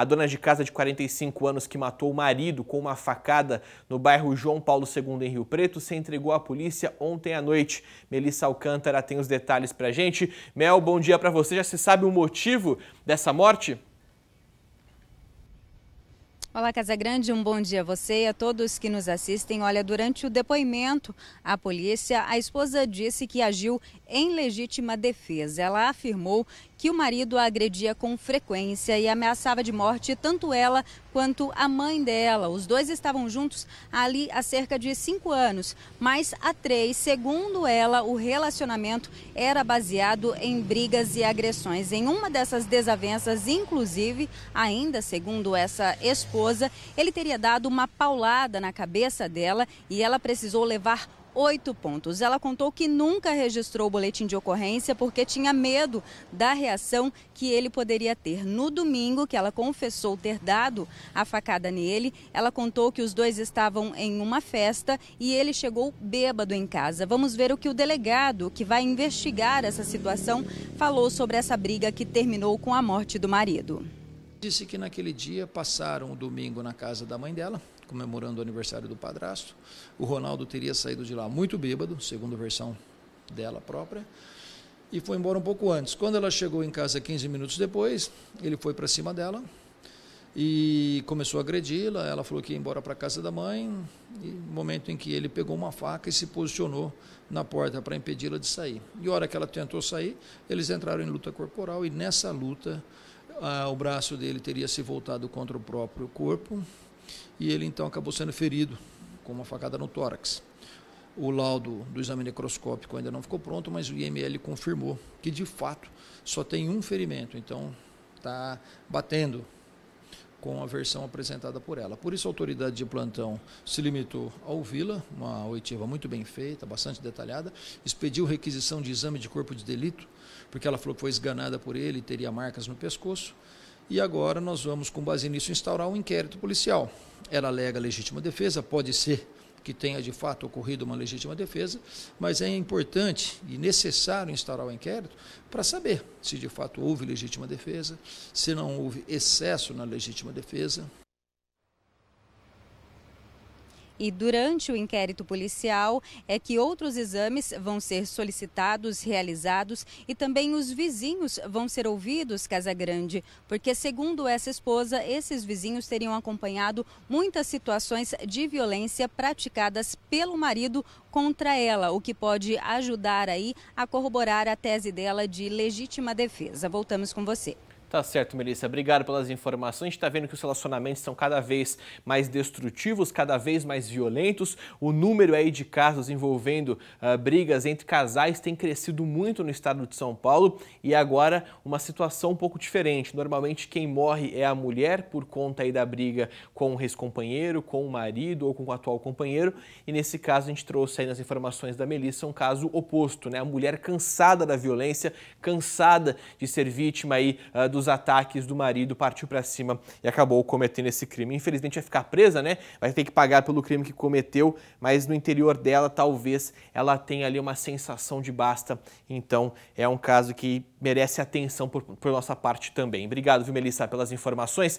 A dona de casa de 45 anos que matou o marido com uma facada no bairro João Paulo II em Rio Preto se entregou à polícia ontem à noite. Melissa Alcântara tem os detalhes pra gente. Mel, bom dia para você. Já se sabe o motivo dessa morte? Olá, Casa Grande, um bom dia a você e a todos que nos assistem. Olha, durante o depoimento à polícia, a esposa disse que agiu em legítima defesa. Ela afirmou que o marido a agredia com frequência e ameaçava de morte tanto ela quanto a mãe dela. Os dois estavam juntos ali há cerca de cinco anos, mas há três, segundo ela, o relacionamento era baseado em brigas e agressões. Em uma dessas desavenças, inclusive, ainda segundo essa esposa, ele teria dado uma paulada na cabeça dela e ela precisou levar oito pontos. Ela contou que nunca registrou o boletim de ocorrência porque tinha medo da reação que ele poderia ter. No domingo, que ela confessou ter dado a facada nele, ela contou que os dois estavam em uma festa e ele chegou bêbado em casa. Vamos ver o que o delegado, que vai investigar essa situação, falou sobre essa briga que terminou com a morte do marido. Disse que naquele dia passaram o domingo na casa da mãe dela, comemorando o aniversário do padrasto. O Ronaldo teria saído de lá muito bêbado, segundo a versão dela própria, e foi embora um pouco antes. Quando ela chegou em casa 15 minutos depois, ele foi para cima dela e começou a agredi-la. Ela falou que ia embora para a casa da mãe, e no momento em que ele pegou uma faca e se posicionou na porta para impedi-la de sair. E a hora que ela tentou sair, eles entraram em luta corporal e nessa luta ah, o braço dele teria se voltado contra o próprio corpo e ele então acabou sendo ferido com uma facada no tórax. O laudo do exame necroscópico ainda não ficou pronto, mas o IML confirmou que de fato só tem um ferimento, então está batendo com a versão apresentada por ela. Por isso, a autoridade de plantão se limitou a ouvi-la, uma oitiva muito bem feita, bastante detalhada, expediu requisição de exame de corpo de delito, porque ela falou que foi esganada por ele e teria marcas no pescoço. E agora nós vamos, com base nisso, instaurar um inquérito policial. Ela alega legítima defesa, pode ser que tenha de fato ocorrido uma legítima defesa, mas é importante e necessário instaurar o um inquérito para saber se de fato houve legítima defesa, se não houve excesso na legítima defesa. E durante o inquérito policial é que outros exames vão ser solicitados, realizados e também os vizinhos vão ser ouvidos, Casa Grande, porque segundo essa esposa, esses vizinhos teriam acompanhado muitas situações de violência praticadas pelo marido contra ela, o que pode ajudar aí a corroborar a tese dela de legítima defesa. Voltamos com você. Tá certo, Melissa. Obrigado pelas informações. A gente está vendo que os relacionamentos são cada vez mais destrutivos, cada vez mais violentos. O número aí de casos envolvendo uh, brigas entre casais tem crescido muito no estado de São Paulo e agora uma situação um pouco diferente. Normalmente quem morre é a mulher por conta aí da briga com o ex-companheiro, com o marido ou com o atual companheiro. E nesse caso a gente trouxe aí nas informações da Melissa um caso oposto, né? A mulher cansada da violência, cansada de ser vítima aí uh, ah, do dos ataques do marido, partiu para cima e acabou cometendo esse crime. Infelizmente vai ficar presa, né? Vai ter que pagar pelo crime que cometeu, mas no interior dela talvez ela tenha ali uma sensação de basta. Então é um caso que merece atenção por, por nossa parte também. Obrigado, viu, Melissa, pelas informações.